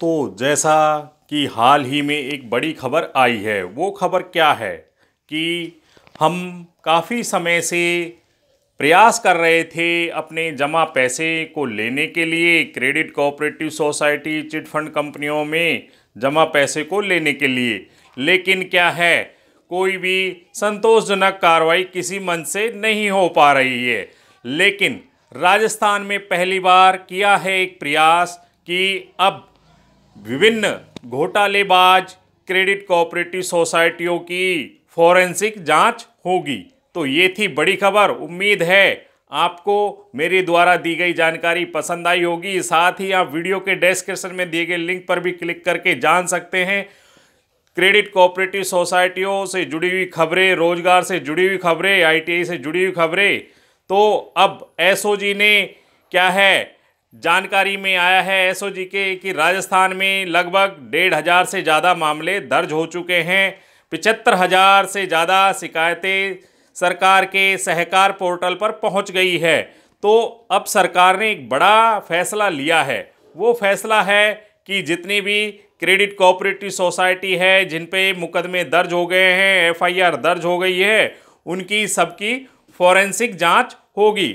तो जैसा कि हाल ही में एक बड़ी खबर आई है वो खबर क्या है कि हम काफ़ी समय से प्रयास कर रहे थे अपने जमा पैसे को लेने के लिए credit cooperative society chit fund कंपनियों में जमा पैसे को लेने के लिए लेकिन क्या है कोई भी संतोषजनक कार्रवाई किसी मन से नहीं हो पा रही है लेकिन राजस्थान में पहली बार किया है एक प्रयास कि अब विभिन्न घोटालेबाज क्रेडिट कोऑपरेटिव सोसाइटियों की फॉरेंसिक जांच होगी तो ये थी बड़ी खबर उम्मीद है आपको मेरे द्वारा दी गई जानकारी पसंद आई होगी साथ ही आप वीडियो के डिस्क्रिप्शन में दिए गए लिंक पर भी क्लिक करके जान सकते हैं क्रेडिट कोऑपरेटिव सोसाइटियों से जुड़ी हुई खबरें रोजगार से जुड़ी हुई खबरें आईटीआई से जुड़ी हुई खबरें तो अब एसओजी ने क्या है जानकारी में आया है एसओजी के कि राजस्थान में लगभग डेढ़ हज़ार से ज़्यादा मामले दर्ज हो चुके हैं पिचहत्तर हज़ार से ज़्यादा शिकायतें सरकार के सहकार पोर्टल पर पहुंच गई है तो अब सरकार ने एक बड़ा फैसला लिया है वो फैसला है कि जितनी भी क्रेडिट कोऑपरेटिव सोसाइटी है जिन पे मुकदमे दर्ज हो गए हैं एफआईआर दर्ज हो गई है उनकी सबकी फॉरेंसिक जांच होगी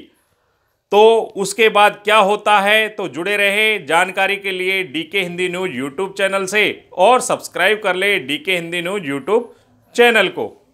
तो उसके बाद क्या होता है तो जुड़े रहे जानकारी के लिए DK Hindi news YouTube channel से और सब्सक्राइब कर ले DK Hindi news YouTube channel को